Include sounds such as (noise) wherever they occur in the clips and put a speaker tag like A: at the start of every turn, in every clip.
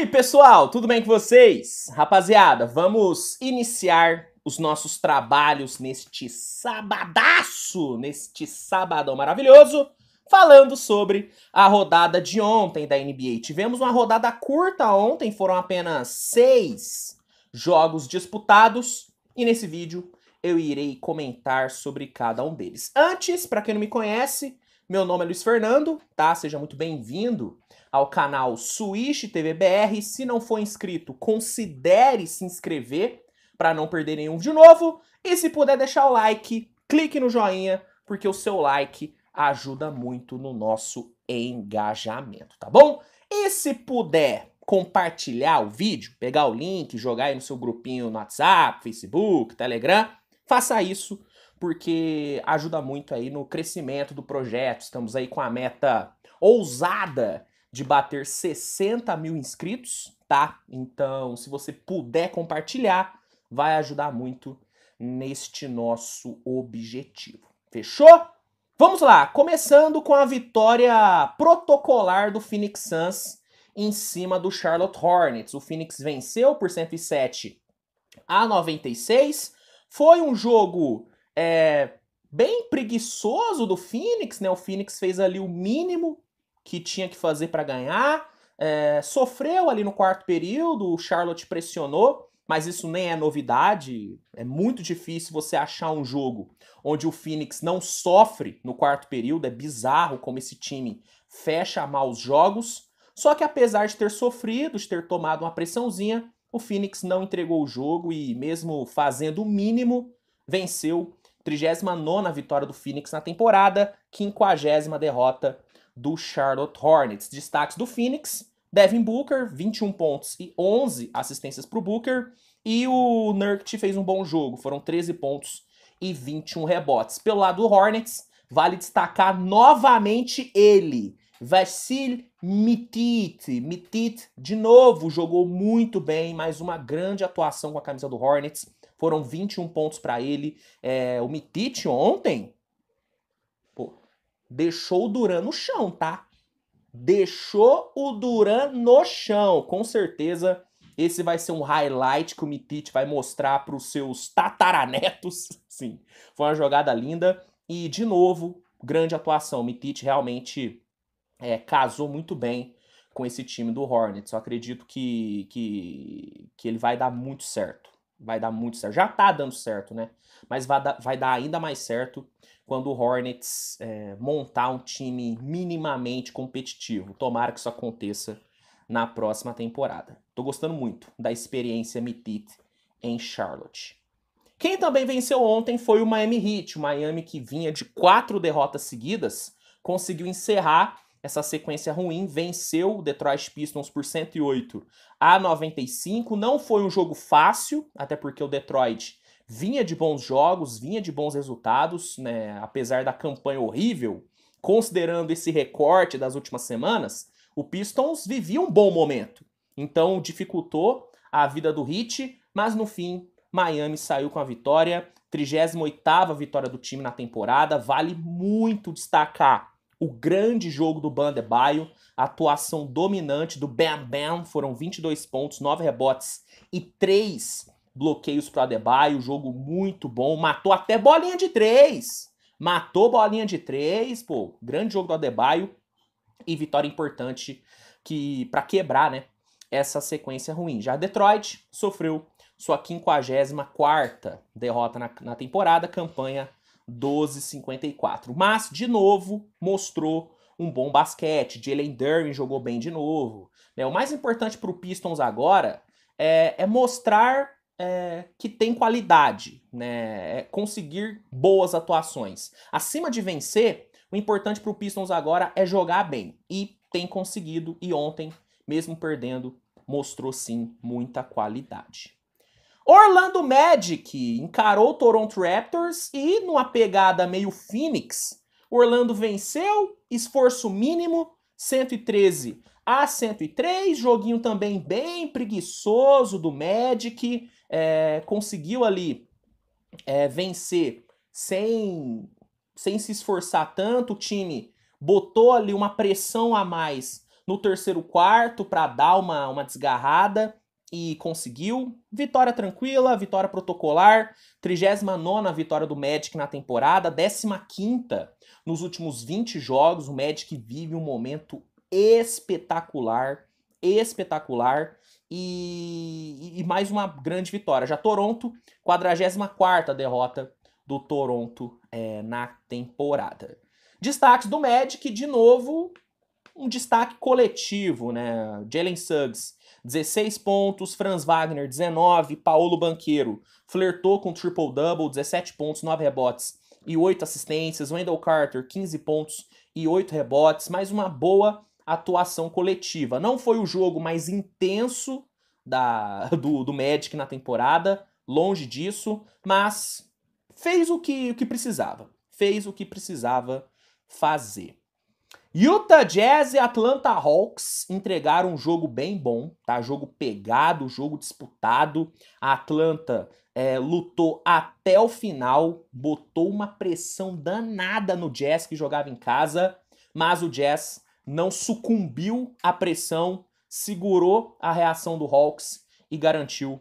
A: aí, pessoal, tudo bem com vocês? Rapaziada, vamos iniciar os nossos trabalhos neste sabadaço, neste sabadão maravilhoso, falando sobre a rodada de ontem da NBA. Tivemos uma rodada curta ontem, foram apenas seis jogos disputados, e nesse vídeo eu irei comentar sobre cada um deles. Antes, para quem não me conhece, meu nome é Luiz Fernando, tá? Seja muito bem-vindo ao canal Switch TV BR. Se não for inscrito, considere se inscrever para não perder nenhum de novo. E se puder deixar o like, clique no joinha, porque o seu like ajuda muito no nosso engajamento, tá bom? E se puder compartilhar o vídeo, pegar o link, jogar aí no seu grupinho no WhatsApp, Facebook, Telegram, faça isso porque ajuda muito aí no crescimento do projeto. Estamos aí com a meta ousada de bater 60 mil inscritos, tá? Então, se você puder compartilhar, vai ajudar muito neste nosso objetivo. Fechou? Vamos lá, começando com a vitória protocolar do Phoenix Suns em cima do Charlotte Hornets. O Phoenix venceu por 107 a 96. Foi um jogo é, bem preguiçoso do Phoenix, né? O Phoenix fez ali o mínimo que tinha que fazer para ganhar. É, sofreu ali no quarto período, o Charlotte pressionou, mas isso nem é novidade. É muito difícil você achar um jogo onde o Phoenix não sofre no quarto período. É bizarro como esse time fecha maus jogos. Só que apesar de ter sofrido, de ter tomado uma pressãozinha, o Phoenix não entregou o jogo e, mesmo fazendo o mínimo, venceu. 39 vitória do Phoenix na temporada, 50 derrota do Charlotte Hornets. Destaques do Phoenix, Devin Booker, 21 pontos e 11 assistências para o Booker. E o Nurkic fez um bom jogo, foram 13 pontos e 21 rebotes. Pelo lado do Hornets, vale destacar novamente ele, Vasil Mitit. Mitit, de novo, jogou muito bem, mais uma grande atuação com a camisa do Hornets. Foram 21 pontos para ele. É, o Mitit ontem Deixou o Duran no chão, tá? Deixou o Duran no chão. Com certeza, esse vai ser um highlight que o Mitic vai mostrar para os seus tataranetos. (laughs) Sim, foi uma jogada linda. E, de novo, grande atuação. O Mitic realmente é, casou muito bem com esse time do Hornets. Eu acredito que, que, que ele vai dar muito certo vai dar muito certo. Já tá dando certo, né? Mas vai dar, vai dar ainda mais certo quando o Hornets é, montar um time minimamente competitivo. Tomara que isso aconteça na próxima temporada. Tô gostando muito da experiência Mitit em Charlotte. Quem também venceu ontem foi o Miami Heat. O Miami que vinha de quatro derrotas seguidas conseguiu encerrar essa sequência ruim, venceu o Detroit Pistons por 108 a 95. Não foi um jogo fácil, até porque o Detroit vinha de bons jogos, vinha de bons resultados, né? apesar da campanha horrível, considerando esse recorte das últimas semanas, o Pistons vivia um bom momento. Então dificultou a vida do Heat, mas no fim Miami saiu com a vitória, 38ª vitória do time na temporada. Vale muito destacar o grande jogo do Bandebaio, é a atuação dominante do Bam Bam, foram 22 pontos, 9 rebotes e 3 bloqueios para o Adebayo, jogo muito bom, matou até bolinha de 3. Matou bolinha de 3, pô, grande jogo do Adebayo e vitória importante que para quebrar, né, essa sequência ruim. Já Detroit sofreu sua 54ª derrota na, na temporada, campanha 12,54. Mas, de novo, mostrou um bom basquete. Jalen Durham jogou bem de novo. Né? O mais importante para o Pistons agora é, é mostrar é, que tem qualidade, né? É conseguir boas atuações. Acima de vencer, o importante para o Pistons agora é jogar bem. E tem conseguido, e ontem, mesmo perdendo, mostrou sim muita qualidade. Orlando Magic encarou o Toronto Raptors e, numa pegada meio Phoenix, Orlando venceu, esforço mínimo, 113 a 103, joguinho também bem preguiçoso do Magic, é, conseguiu ali é, vencer sem, sem se esforçar tanto, o time botou ali uma pressão a mais no terceiro quarto para dar uma, uma desgarrada, e conseguiu. Vitória tranquila, vitória protocolar, 39 vitória do Magic na temporada, 15 nos últimos 20 jogos. O Magic vive um momento espetacular, espetacular. E, e mais uma grande vitória. Já Toronto, 44 derrota do Toronto é, na temporada. Destaques do Magic, de novo, um destaque coletivo, né? Jalen Suggs, 16 pontos, Franz Wagner 19, Paulo Banqueiro flertou com triple-double, 17 pontos, 9 rebotes e 8 assistências, Wendell Carter 15 pontos e 8 rebotes, mais uma boa atuação coletiva. Não foi o jogo mais intenso da, (laughs) do, do Magic na temporada, longe disso, mas fez o que, o que precisava. Fez o que precisava fazer. Utah Jazz e Atlanta Hawks entregaram um jogo bem bom, tá? Jogo pegado, jogo disputado. A Atlanta é, lutou até o final, botou uma pressão danada no Jazz que jogava em casa, mas o Jazz não sucumbiu à pressão, segurou a reação do Hawks e garantiu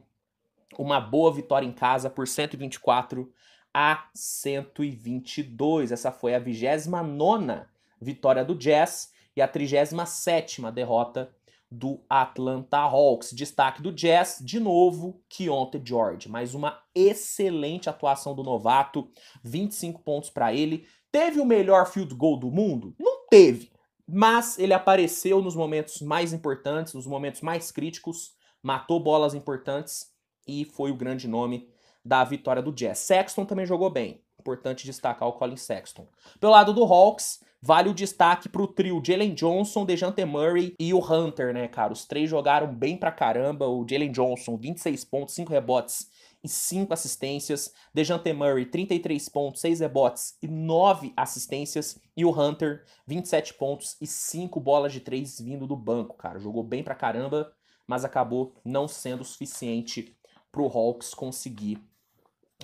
A: uma boa vitória em casa por 124 a 122. Essa foi a 29 nona vitória do Jazz e a 37ª derrota do Atlanta Hawks. Destaque do Jazz, de novo, Keontae George. Mais uma excelente atuação do novato, 25 pontos para ele. Teve o melhor field goal do mundo? Não teve, mas ele apareceu nos momentos mais importantes, nos momentos mais críticos, matou bolas importantes e foi o grande nome da vitória do Jazz. Sexton também jogou bem. Importante destacar o Colin Sexton. Pelo lado do Hawks, Vale o destaque pro trio Jalen Johnson, DeJounte Murray e o Hunter, né, cara? Os três jogaram bem pra caramba. O Jalen Johnson, 26 pontos, 5 rebotes e 5 assistências. DeJounte Murray, 33 pontos, 6 rebotes e 9 assistências. E o Hunter, 27 pontos e 5 bolas de 3 vindo do banco, cara. Jogou bem pra caramba, mas acabou não sendo suficiente pro Hawks conseguir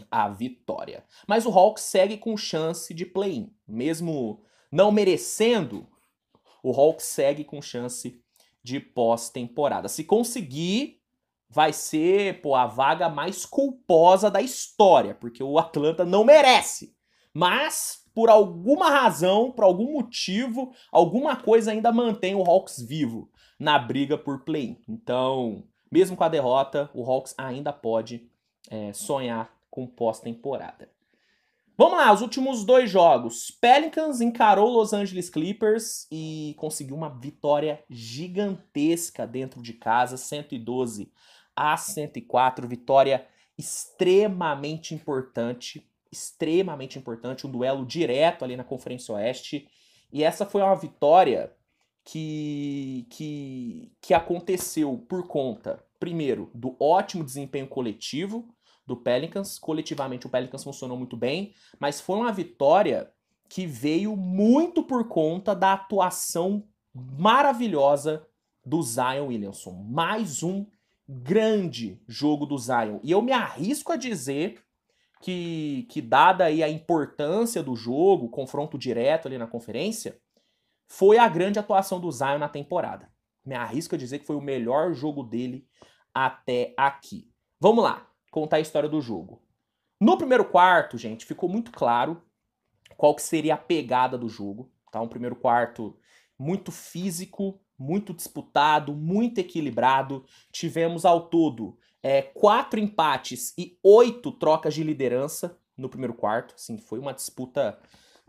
A: a vitória. Mas o Hawks segue com chance de play-in, mesmo não merecendo, o Hawks segue com chance de pós-temporada. Se conseguir, vai ser pô, a vaga mais culposa da história, porque o Atlanta não merece. Mas, por alguma razão, por algum motivo, alguma coisa ainda mantém o Hawks vivo na briga por play Então, mesmo com a derrota, o Hawks ainda pode é, sonhar com pós-temporada. Vamos lá, os últimos dois jogos. Pelicans encarou Los Angeles Clippers e conseguiu uma vitória gigantesca dentro de casa, 112 a 104, vitória extremamente importante, extremamente importante, um duelo direto ali na Conferência Oeste. E essa foi uma vitória que que que aconteceu por conta, primeiro, do ótimo desempenho coletivo do Pelicans. Coletivamente, o Pelicans funcionou muito bem, mas foi uma vitória que veio muito por conta da atuação maravilhosa do Zion Williamson. Mais um grande jogo do Zion. E eu me arrisco a dizer que, que dada aí a importância do jogo, confronto direto ali na conferência, foi a grande atuação do Zion na temporada. Me arrisco a dizer que foi o melhor jogo dele até aqui. Vamos lá contar a história do jogo. No primeiro quarto, gente, ficou muito claro qual que seria a pegada do jogo. Tá? Um primeiro quarto muito físico, muito disputado, muito equilibrado. Tivemos ao todo é, quatro empates e oito trocas de liderança no primeiro quarto. Assim, foi uma disputa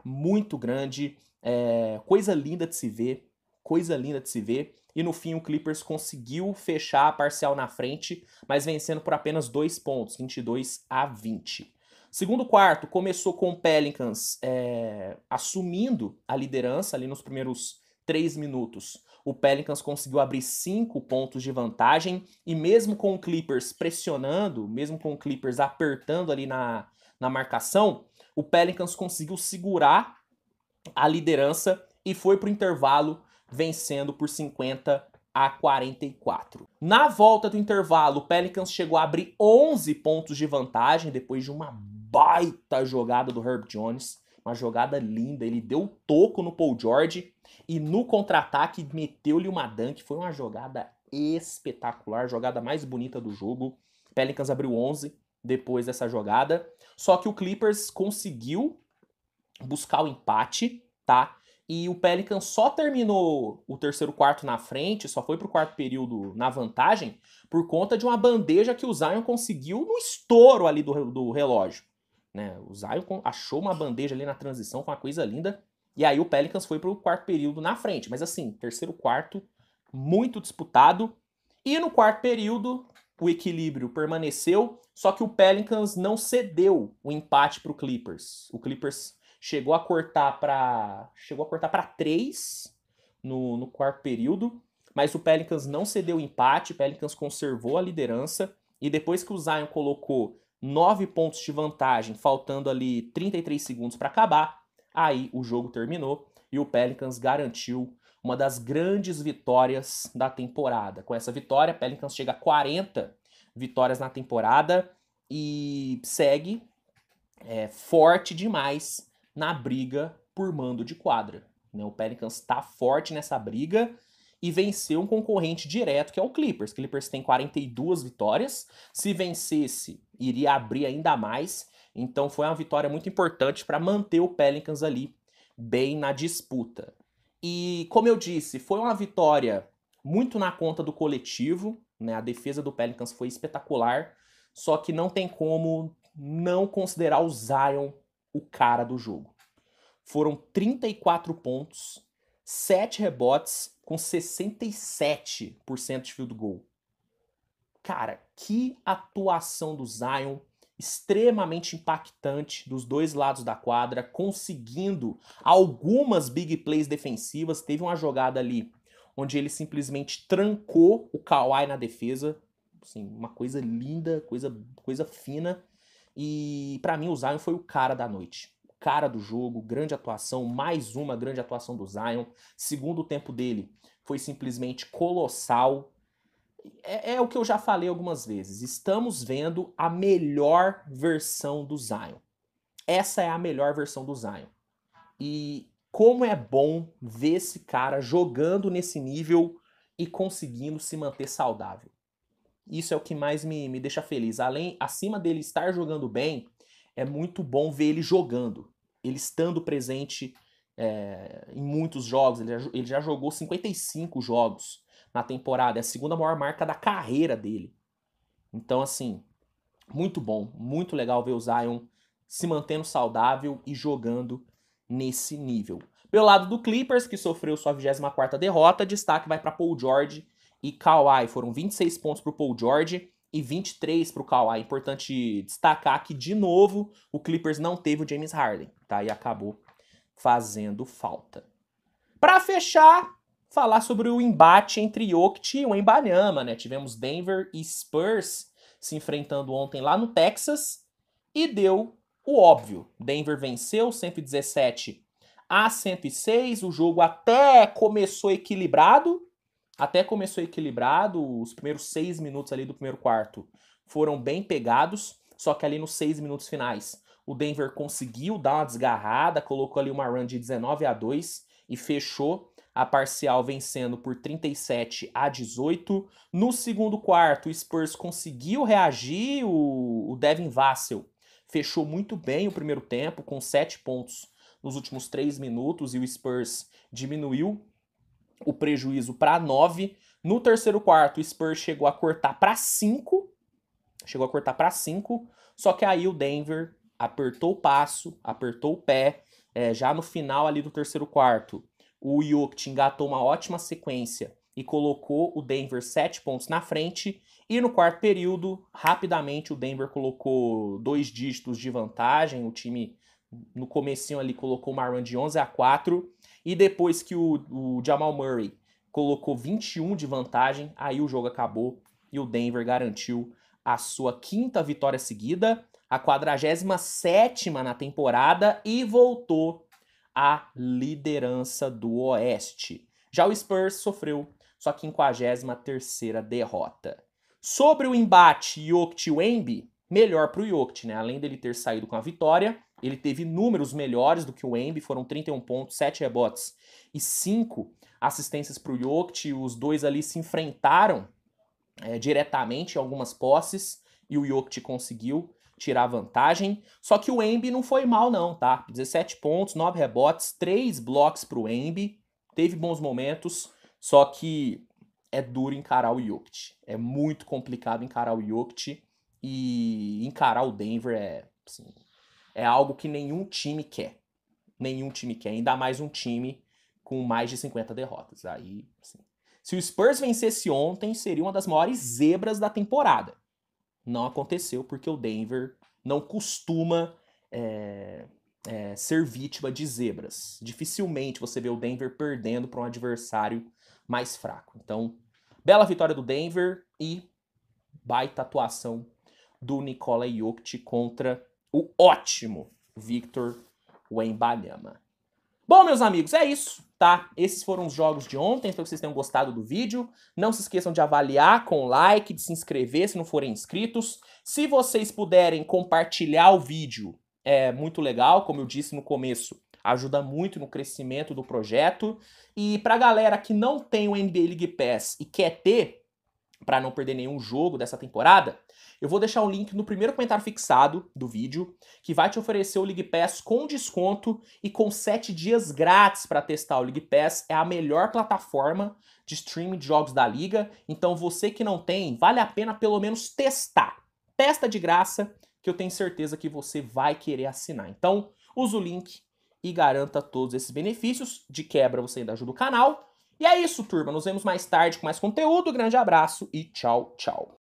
A: muito grande, é, coisa linda de se ver coisa linda de se ver. E no fim o Clippers conseguiu fechar a parcial na frente, mas vencendo por apenas dois pontos, 22 a 20. Segundo quarto começou com o Pelicans é, assumindo a liderança ali nos primeiros três minutos. O Pelicans conseguiu abrir cinco pontos de vantagem e mesmo com o Clippers pressionando, mesmo com o Clippers apertando ali na, na marcação, o Pelicans conseguiu segurar a liderança e foi para o intervalo vencendo por 50 a 44. Na volta do intervalo, o Pelicans chegou a abrir 11 pontos de vantagem depois de uma baita jogada do Herb Jones. Uma jogada linda, ele deu toco no Paul George e no contra-ataque meteu-lhe uma dunk. Foi uma jogada espetacular, jogada mais bonita do jogo. Pelicans abriu 11 depois dessa jogada. Só que o Clippers conseguiu buscar o empate, tá? E o Pelicans só terminou o terceiro quarto na frente, só foi para o quarto período na vantagem, por conta de uma bandeja que o Zion conseguiu no estouro ali do, do relógio. Né? O Zion achou uma bandeja ali na transição com uma coisa linda. E aí o Pelicans foi para o quarto período na frente. Mas assim, terceiro quarto, muito disputado. E no quarto período, o equilíbrio permaneceu, só que o Pelicans não cedeu o empate para o Clippers. O Clippers chegou a cortar para chegou a cortar para três no, no quarto período, mas o Pelicans não cedeu o empate, o Pelicans conservou a liderança e depois que o Zion colocou nove pontos de vantagem, faltando ali 33 segundos para acabar, aí o jogo terminou e o Pelicans garantiu uma das grandes vitórias da temporada. Com essa vitória, o Pelicans chega a 40 vitórias na temporada e segue é, forte demais na briga por mando de quadra. Né? O Pelicans está forte nessa briga e venceu um concorrente direto, que é o Clippers. O Clippers tem 42 vitórias. Se vencesse, iria abrir ainda mais. Então foi uma vitória muito importante para manter o Pelicans ali bem na disputa. E como eu disse, foi uma vitória muito na conta do coletivo, né? A defesa do Pelicans foi espetacular, só que não tem como não considerar o Zion o cara do jogo. Foram 34 pontos, 7 rebotes com 67% de field goal. Cara, que atuação do Zion, extremamente impactante dos dois lados da quadra, conseguindo algumas big plays defensivas. Teve uma jogada ali onde ele simplesmente trancou o Kawhi na defesa, assim, uma coisa linda, coisa coisa fina e para mim o Zion foi o cara da noite. O cara do jogo, grande atuação, mais uma grande atuação do Zion. Segundo tempo dele foi simplesmente colossal. É, é o que eu já falei algumas vezes. Estamos vendo a melhor versão do Zion. Essa é a melhor versão do Zion. E como é bom ver esse cara jogando nesse nível e conseguindo se manter saudável. Isso é o que mais me, me deixa feliz. Além, acima dele estar jogando bem, é muito bom ver ele jogando. Ele estando presente é, em muitos jogos. Ele já, ele já jogou 55 jogos na temporada. É a segunda maior marca da carreira dele. Então, assim, muito bom. Muito legal ver o Zion se mantendo saudável e jogando nesse nível. Pelo lado do Clippers, que sofreu sua 24ª derrota, destaque vai para Paul George, e Kawhi. Foram 26 pontos para o Paul George e 23 para o Kawhi. Importante destacar que, de novo, o Clippers não teve o James Harden, tá? E acabou fazendo falta. Para fechar, falar sobre o embate entre Jokic e o Embanyama, né? Tivemos Denver e Spurs se enfrentando ontem lá no Texas e deu o óbvio. Denver venceu 117 a 106, o jogo até começou equilibrado, até começou equilibrado, os primeiros seis minutos ali do primeiro quarto foram bem pegados, só que ali nos seis minutos finais o Denver conseguiu dar uma desgarrada, colocou ali uma run de 19 a 2 e fechou a parcial vencendo por 37 a 18. No segundo quarto, o Spurs conseguiu reagir, o, Devin Vassell fechou muito bem o primeiro tempo, com sete pontos nos últimos três minutos, e o Spurs diminuiu o prejuízo para 9. No terceiro quarto, o Spurs chegou a cortar para 5. Chegou a cortar para 5. Só que aí o Denver apertou o passo, apertou o pé. É, já no final ali do terceiro quarto, o Jokic engatou uma ótima sequência e colocou o Denver 7 pontos na frente. E no quarto período, rapidamente o Denver colocou dois dígitos de vantagem. O time no comecinho ali colocou uma run de 11 a 4 e depois que o, o Jamal Murray colocou 21 de vantagem, aí o jogo acabou e o Denver garantiu a sua quinta vitória seguida, a 47 na temporada e voltou à liderança do Oeste. Já o Spurs sofreu sua 53 derrota. Sobre o embate yokt wemby melhor para o Yokt, né? além dele ter saído com a vitória, ele teve números melhores do que o Embi, foram 31 pontos, 7 rebotes e 5 assistências para o Jokic. Os dois ali se enfrentaram é, diretamente em algumas posses e o Jokic conseguiu tirar vantagem. Só que o Embi não foi mal não, tá? 17 pontos, 9 rebotes, 3 blocos para o Embi. Teve bons momentos, só que é duro encarar o Jokic. É muito complicado encarar o Jokic e encarar o Denver é assim, é algo que nenhum time quer. Nenhum time quer, ainda mais um time com mais de 50 derrotas. Aí, assim. Se o Spurs vencesse ontem, seria uma das maiores zebras da temporada. Não aconteceu porque o Denver não costuma é, é, ser vítima de zebras. Dificilmente você vê o Denver perdendo para um adversário mais fraco. Então, bela vitória do Denver e baita atuação do Nikola Jokic contra o ótimo Victor Wembanyama. Bom, meus amigos, é isso, tá? Esses foram os jogos de ontem, espero que vocês tenham gostado do vídeo. Não se esqueçam de avaliar com like, de se inscrever se não forem inscritos. Se vocês puderem compartilhar o vídeo, é muito legal, como eu disse no começo, ajuda muito no crescimento do projeto. E pra galera que não tem o NBA League Pass e quer ter, para não perder nenhum jogo dessa temporada, eu vou deixar um link no primeiro comentário fixado do vídeo, que vai te oferecer o League Pass com desconto e com 7 dias grátis para testar o League Pass. É a melhor plataforma de streaming de jogos da liga, então você que não tem, vale a pena pelo menos testar. Testa de graça, que eu tenho certeza que você vai querer assinar. Então, usa o link e garanta todos esses benefícios. De quebra, você ainda ajuda o canal e é isso, turma. Nos vemos mais tarde com mais conteúdo. Grande abraço e tchau, tchau.